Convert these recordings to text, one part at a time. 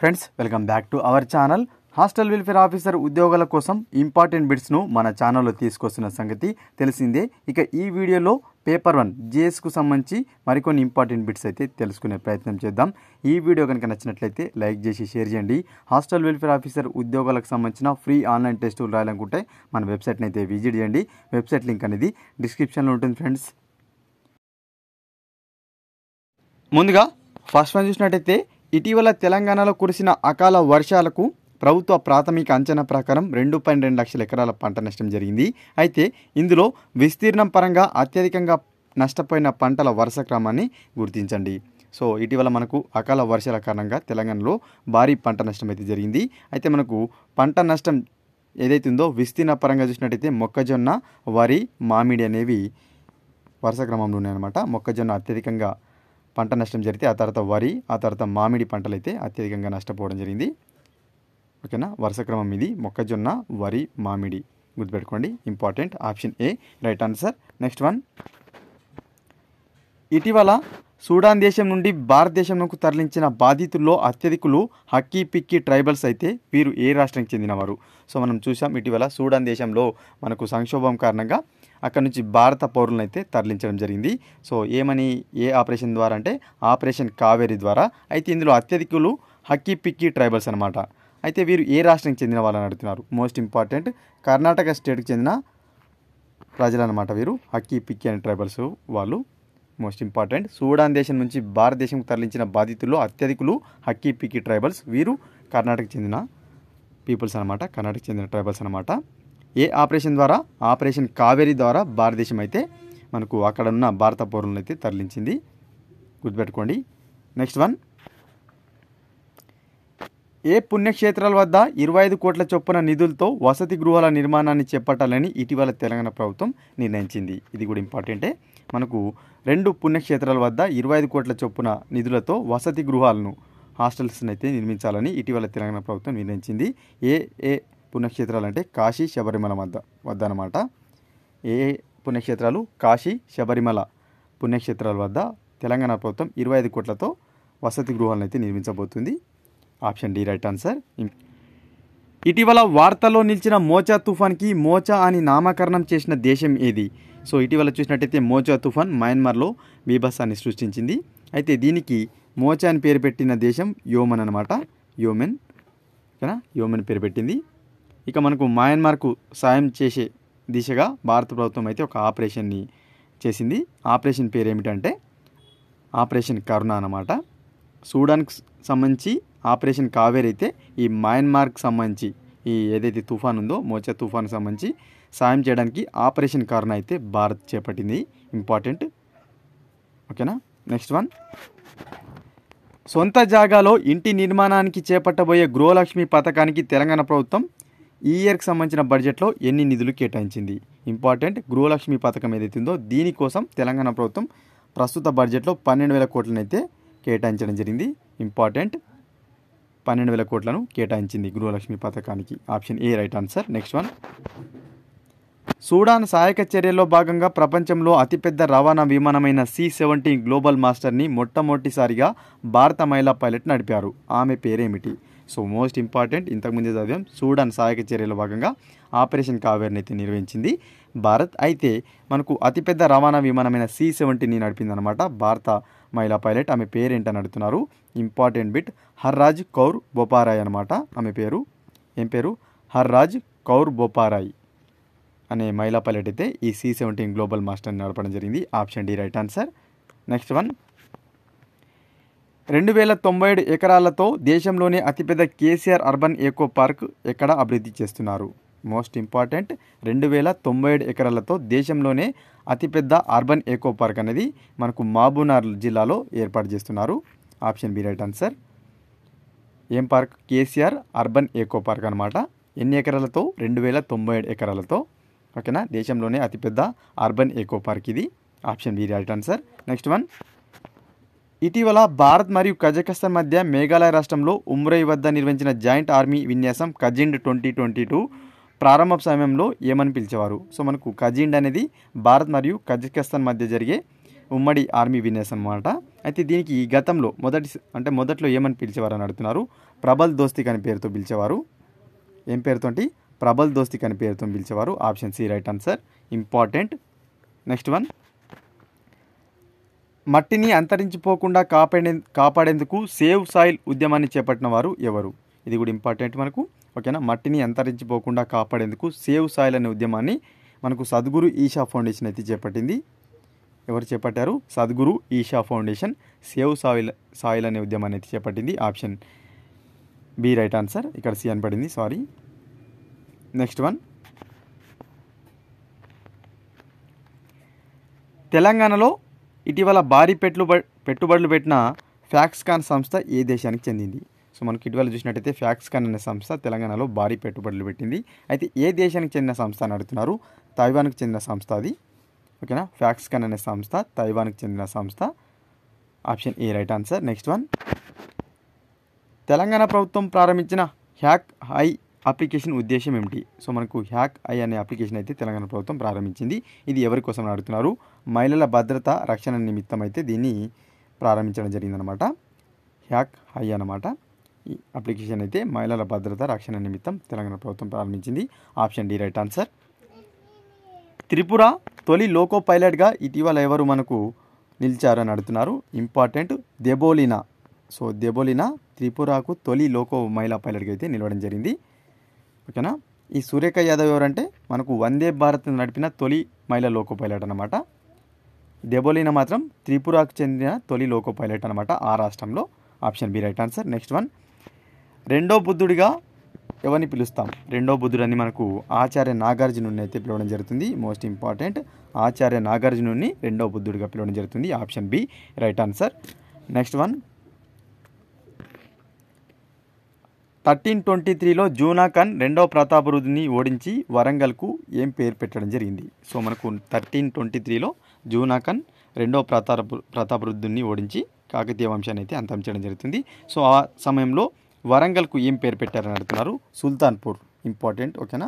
friends welcome back to our channel hostel welfare officer ఉద్యోగాల కోసం important బిట్స్ను మన ఛానల్లో తీసుకొస్తున్న సంగతి తెలిసిందే ఇక ఈ వీడియోలో పేపర్ వన్ జిఎస్కు సంబంధించి మరికొన్ని ఇంపార్టెంట్ బిట్స్ అయితే తెలుసుకునే ప్రయత్నం చేద్దాం ఈ వీడియో కనుక నచ్చినట్లయితే లైక్ చేసి షేర్ చేయండి హాస్టల్ వెల్ఫేర్ ఆఫీసర్ ఉద్యోగాలకు సంబంధించిన ఫ్రీ ఆన్లైన్ టెస్టులు రాయాలనుకుంటే మన వెబ్సైట్ని అయితే విజిట్ చేయండి వెబ్సైట్ లింక్ అనేది డిస్క్రిప్షన్లో ఉంటుంది ఫ్రెండ్స్ ముందుగా ఫస్ట్ వన్ చూసినట్టయితే ఇటీవల తెలంగాణలో కురిసిన అకాల వర్షాలకు ప్రభుత్వ ప్రాథమిక అంచనా ప్రకారం రెండు పాయింట్ రెండు లక్షల ఎకరాల పంట నష్టం జరిగింది అయితే ఇందులో విస్తీర్ణం పరంగా అత్యధికంగా నష్టపోయిన పంటల వరుస క్రమాన్ని గుర్తించండి సో ఇటీవల మనకు అకాల వర్షాల కారణంగా తెలంగాణలో భారీ పంట నష్టం అయితే జరిగింది అయితే మనకు పంట నష్టం ఏదైతే ఉందో విస్తీర్ణ పరంగా చూసినట్టయితే మొక్కజొన్న వరి మామిడి అనేవి వరుస క్రమంలో ఉన్నాయన్నమాట మొక్కజొన్న అత్యధికంగా పంట నష్టం జరిగితే ఆ తర్వాత వరి ఆ తర్వాత మామిడి పంటలు అయితే అత్యధికంగా నష్టపోవడం జరిగింది ఓకేనా వరుస క్రమం ఇది మొక్కజొన్న వరి మామిడి గుర్తుపెట్టుకోండి important option A right answer next one ఇటీవల సూడాన్ దేశం నుండి భారతదేశంలోకి తరలించిన బాధితుల్లో అత్యధికులు హక్కీ పిక్కీ ట్రైబల్స్ అయితే వీరు ఏ రాష్ట్రానికి చెందినవారు సో మనం చూసాం ఇటీవల సూడాన్ దేశంలో మనకు సంక్షోభం కారణంగా అక్కడ నుంచి భారత పౌరులను అయితే తరలించడం జరిగింది సో ఏమని ఏ ఆపరేషన్ ద్వారా అంటే ఆపరేషన్ కావేరీ ద్వారా అయితే ఇందులో అత్యధికులు హక్కీ పిక్కీ ట్రైబల్స్ అనమాట అయితే వీరు ఏ రాష్ట్రానికి చెందిన వాళ్ళని అడుగుతున్నారు మోస్ట్ ఇంపార్టెంట్ కర్ణాటక స్టేట్కి చెందిన అనమాట వీరు హక్కీ పిక్కీ అనే ట్రైబల్స్ వాళ్ళు మోస్ట్ ఇంపార్టెంట్ సూడాన్ దేశం నుంచి భారతదేశం తరలించిన బాధితుల్లో అత్యధికులు హక్కీ పిక్కి ట్రైబల్స్ వీరు కర్ణాటక చెందిన పీపుల్స్ అనమాట కర్ణాటక చెందిన ట్రైబల్స్ అనమాట ఏ ఆపరేషన్ ద్వారా ఆపరేషన్ కావేరీ ద్వారా భారతదేశం అయితే మనకు అక్కడ ఉన్న భారత పౌరులను అయితే తరలించింది గుర్తుపెట్టుకోండి నెక్స్ట్ వన్ ఏ పుణ్యక్షేత్రాల వద్ద ఇరవై ఐదు కోట్ల చొప్పున నిధులతో వసతి గృహాల నిర్మాణాన్ని చేపట్టాలని ఇటీవల తెలంగాణ ప్రభుత్వం నిర్ణయించింది ఇది కూడా ఇంపార్టెంటే మనకు రెండు పుణ్యక్షేత్రాల వద్ద ఇరవై ఐదు కోట్ల చొప్పున నిధులతో వసతి గృహాలను హాస్టల్స్ని అయితే నిర్మించాలని ఇటీవల తెలంగాణ ప్రభుత్వం నిర్ణయించింది ఏ ఏ పుణ్యక్షేత్రాలు అంటే కాశీ శబరిమల వద్ద వద్ద అనమాట ఏ పుణ్యక్షేత్రాలు కాశీ శబరిమల పుణ్యక్షేత్రాల వద్ద తెలంగాణ ప్రభుత్వం ఇరవై ఐదు కోట్లతో వసతి గృహాలను అయితే నిర్మించబోతుంది ఆప్షన్ డి రైట్ ఆన్సర్ ఇటీవల వార్తల్లో నిలిచిన మోచా తుఫాన్కి మోచా అని నామకరణం చేసిన దేశం ఏది సో ఇటీవల చూసినట్టయితే మోచా తుఫాన్ మయన్మార్లో బీభత్సాన్ని సృష్టించింది అయితే దీనికి మోచా అని పేరు పెట్టిన దేశం యోమన్ అనమాట యోమెన్ ఓకేనా యోమెన్ పేరు పెట్టింది ఇక మనకు మయన్మార్కు సాయం చేసే దిశగా భారత ప్రభుత్వం అయితే ఒక ఆపరేషన్ని చేసింది ఆపరేషన్ పేరు ఏమిటంటే ఆపరేషన్ కరుణ అనమాట సూడాన్కి సంబంధించి ఆపరేషన్ కావేర్ అయితే ఈ మయన్మార్కి సంబంధించి ఈ ఏదైతే తుఫాన్ ఉందో మోచా తుఫాన్కి సంబంధించి సాయం చేయడానికి ఆపరేషన్ కారణం అయితే భారత్ చేపట్టింది ఇంపార్టెంట్ ఓకేనా నెక్స్ట్ వన్ సొంత జాగాలో ఇంటి నిర్మాణానికి చేపట్టబోయే గృహలక్ష్మి పథకానికి తెలంగాణ ప్రభుత్వం ఈ ఇయర్కి సంబంధించిన బడ్జెట్లో ఎన్ని నిధులు కేటాయించింది ఇంపార్టెంట్ గృహలక్ష్మి పథకం ఏదైతే ఉందో దీనికోసం తెలంగాణ ప్రభుత్వం ప్రస్తుత బడ్జెట్లో పన్నెండు వేల కోట్లనైతే కేటాయించడం జరిగింది ఇంపార్టెంట్ పన్నెండు వేల కోట్లను కేటాయించింది గృహలక్ష్మి పథకానికి option A right answer next one Sudan సహాయక చర్యల్లో భాగంగా ప్రపంచంలో అతిపెద్ద రవాణా విమానమైన సి సెవెంటీన్ గ్లోబల్ మాస్టర్ని మొట్టమొదటిసారిగా భారత మహిళా పైలట్ నడిపారు ఆమె పేరేమిటి సో మోస్ట్ ఇంపార్టెంట్ ఇంతకుముందే చదివాం సూడాన్ సహాయక చర్యలో భాగంగా ఆపరేషన్ కావేర్ని అయితే నిర్వహించింది భారత్ అయితే మనకు అతిపెద్ద రవాణా విమానమైన సి సెవెంటీని నడిపిందనమాట భారత మహిళా పైలట్ ఆమె పేరు ఏంటని అడుగుతున్నారు ఇంపార్టెంట్ బిట్ హర్రాజ్ కౌర్ బొపారాయ్ అనమాట ఆమె పేరు ఏం పేరు హర్రాజ్ కౌర్ బొపారాయ్ అనే మహిళా పైలట్ అయితే ఈ సి సెవెంటీన్ గ్లోబల్ మాస్టర్ని నడపడం జరిగింది option D right answer next one రెండు వేల తొంభై ఏడు ఎకరాలతో దేశంలోనే అతిపెద్ద కేసీఆర్ అర్బన్ ఏకో పార్క్ ఎక్కడ అభివృద్ధి చేస్తున్నారు మోస్ట్ ఇంపార్టెంట్ రెండు వేల తొంభై ఏడు ఎకరాలతో దేశంలోనే అతిపెద్ద అర్బన్ ఎకో పార్క్ అనేది మనకు మహబూబ్నగర్ జిల్లాలో ఏర్పాటు చేస్తున్నారు ఆప్షన్ బి రైట్ ఆన్సర్ ఏం park KCR urban eco park అనమాట ఎన్ని ఎకరాలతో రెండు వేల తొంభై ఏడు ఎకరాలతో ఓకేనా దేశంలోనే అతిపెద్ద అర్బన్ ఎకో పార్క్ ఇది option B right answer next one ఇటీవల భారత్ మరియు కజకస్తాన్ మధ్య మేఘాలయ రాష్ట్రంలో ఉమ్రై వద్ద నిర్వహించిన జాయింట్ ఆర్మీ విన్యాసం కజిండ్ ట్వంటీ ట్వంటీ టూ ప్రారంభ సమయంలో ఏమని పిలిచేవారు సో మనకు కజిండ్ అనేది భారత్ మరియు కజకిస్తాన్ మధ్య జరిగే ఉమ్మడి ఆర్మీ విన్యాసం అనమాట అయితే దీనికి ఈ గతంలో మొదటి అంటే మొదట్లో ఏమని పిలిచేవారు అని అడుగుతున్నారు ప్రబల్ దోస్తిక్ అనే పేరుతో పిలిచేవారు ఏం పేరుతోటి ప్రబల్ దోస్తిక్ అనే పేరుతో పిలిచేవారు option C right answer important next one మట్టిని అంతరించిపోకుండా కాపాడే కాపాడేందుకు సేవ్ సాయిల్ ఉద్యమాన్ని చేపట్టిన వారు ఎవరు ఇది కూడా ఇంపార్టెంట్ మనకు ఓకేనా మట్టిని అంతరించిపోకుండా కాపాడేందుకు సేవ్ సాయిల్ అనే ఉద్యమాన్ని మనకు సద్గురు ఈషా ఫౌండేషన్ అయితే చేపట్టింది ఎవరు చేపట్టారు Sadhguru Isha foundation save soil soil అనే ఉద్యమాన్ని అయితే చేపట్టింది ఆప్షన్ బి రైట్ ఆన్సర్ ఇక్కడ సి పడింది సారీ నెక్స్ట్ వన్ తెలంగాణలో ఇటీవల భారీ పెట్టుబడులు పెట్టిన ఫ్యాక్స్కాన్ సంస్థ ఏ దేశానికి చెందింది సో మనకి ఇటీవల చూసినట్టయితే ఫ్యాక్స్కాన్ అనే సంస్థ తెలంగాణలో భారీ పెట్టుబడులు పెట్టింది అయితే ఏ దేశానికి చెందిన సంస్థ అని అడుగుతున్నారు తైవాన్కి చెందిన సంస్థ అది ఓకేనా ఫ్యాక్స్కాన్ అనే సంస్థ తైవాన్కి చెందిన సంస్థ option A right answer next one Telangana ప్రభుత్వం ప్రారంభించిన హ్యాక్ హై అప్లికేషన్ ఉద్దేశం ఏమిటి సో మనకు హ్యాక్ ఐ అనే అప్లికేషన్ అయితే తెలంగాణ ప్రభుత్వం ప్రారంభించింది ఇది ఎవరి కోసం అడుగుతున్నారు మహిళల భద్రత రక్షణ నిమిత్తం అయితే దీన్ని ప్రారంభించడం జరిగిందనమాట హ్యాక్ హై అనమాట ఈ అప్లికేషన్ అయితే మహిళల భద్రత రక్షణ నిమిత్తం తెలంగాణ ప్రభుత్వం ప్రారంభించింది option D right answer Tripura తొలి లోకో పైలట్గా ఇటీవల ఎవరు మనకు నిలిచారని అడుగుతున్నారు ఇంపార్టెంట్ దెబోలినా సో దెబోలినా త్రిపురకు తొలి లోకో మహిళా పైలట్గా అయితే నిలవడం జరిగింది ఓకేనా ఈ సూర్యక యాదవ్ ఎవరంటే మనకు వందే భారత్ నడిపిన తొలి మహిళా లోకో పైలట్ అనమాట దెబోలినా మాత్రం త్రిపురకు చెందిన తొలి లోకో పైలట్ అనమాట ఆ రాష్ట్రంలో option B right answer next one రెండో బుద్ధుడిగా ఎవరిని పిలుస్తాం రెండో బుద్ధుడని మనకు ఆచార్య నాగార్జునుడిని అయితే పిలవడం జరుగుతుంది మోస్ట్ ఇంపార్టెంట్ ఆచార్య నాగార్జునుని రెండో బుద్ధుడిగా పిలవడం జరుగుతుంది option B right answer next one thirteen twenty త్రీలో జూనాఖాన్ రెండవ ప్రతాపరుదిని ఓడించి వరంగల్కు ఏం పేరు పెట్టడం జరిగింది సో మనకు థర్టీన్ ట్వంటీ త్రీలో జూనాఖాన్ రెండవ ప్రతాప ప్రతాపరుద్దుని ఓడించి కాకతీయ వంశాన్ని అయితే అంతం చేయడం జరుగుతుంది సో ఆ సమయంలో వరంగల్కు ఏం పేరు పెట్టారని అడుగుతున్నారు సుల్తాన్పూర్ ఇంపార్టెంట్ ఓకేనా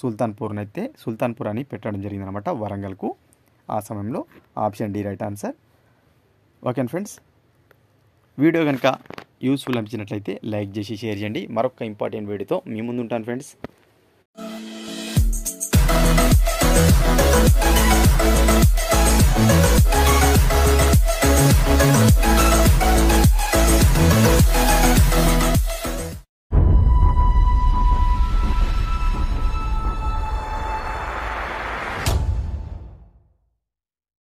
సుల్తాన్పూర్ని అయితే సుల్తాన్పూర్ అని పెట్టడం జరిగింది అనమాట వరంగల్కు ఆ సమయంలో option D right answer okay friends video కనుక యూస్ఫుల్ అనిపించినట్లయితే లైక్ చేసి షేర్ చేయండి మరొక ఇంపార్టెంట్ వీడియోతో మీ ముందు ఉంటాను ఫ్రెండ్స్